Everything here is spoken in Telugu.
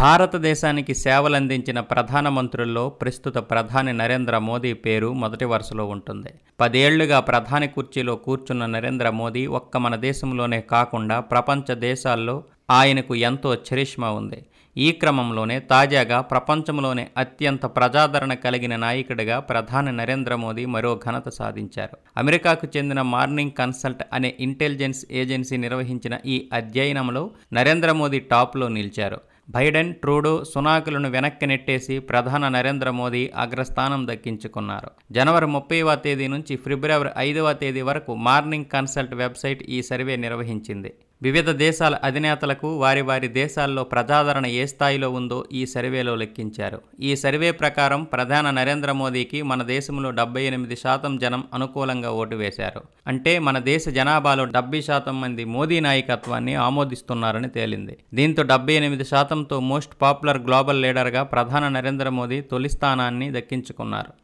భారతదేశానికి సేవలందించిన ప్రధానమంత్రుల్లో ప్రస్తుత ప్రధాని నరేంద్ర మోదీ పేరు మొదటి వరుసలో ఉంటుంది పదేళ్లుగా ప్రధాని కుర్చీలో కూర్చున్న నరేంద్ర మోదీ ఒక్క మన దేశంలోనే కాకుండా ప్రపంచ దేశాల్లో ఆయనకు ఎంతో చరిష్మా ఉంది ఈ క్రమంలోనే తాజాగా ప్రపంచంలోనే అత్యంత ప్రజాదరణ కలిగిన నాయకుడిగా ప్రధాని నరేంద్ర మోదీ మరో ఘనత సాధించారు అమెరికాకు చెందిన మార్నింగ్ కన్సల్ట్ అనే ఇంటెలిజెన్స్ ఏజెన్సీ నిర్వహించిన ఈ అధ్యయనంలో నరేంద్ర మోదీ టాప్లో నిలిచారు బైడెన్ ట్రూడో సునాకులను వెనక్కి నెట్టేసి ప్రధాన నరేంద్ర మోదీ అగ్రస్థానం దక్కించుకున్నారు జనవరి ముప్పైవ తేదీ నుంచి ఫిబ్రవరి ఐదవ తేదీ వరకు మార్నింగ్ కన్సల్ట్ వెబ్సైట్ ఈ సర్వే నిర్వహించింది వివిధ దేశాల అధినేతలకు వారి వారి దేశాల్లో ప్రజాదరణ ఏ స్థాయిలో ఉందో ఈ సర్వేలో లెక్కించారు ఈ సర్వే ప్రకారం ప్రధాన నరేంద్ర మోదీకి మన దేశంలో డెబ్బై ఎనిమిది శాతం జనం అనుకూలంగా ఓటు వేశారు అంటే మన దేశ జనాభాలో డెబ్బై శాతం మంది మోదీ నాయకత్వాన్ని ఆమోదిస్తున్నారని తేలింది దీంతో డెబ్బై ఎనిమిది శాతంతో మోస్ట్ పాపులర్ గ్లోబల్ లీడర్గా ప్రధాన నరేంద్ర మోదీ తొలి స్థానాన్ని దక్కించుకున్నారు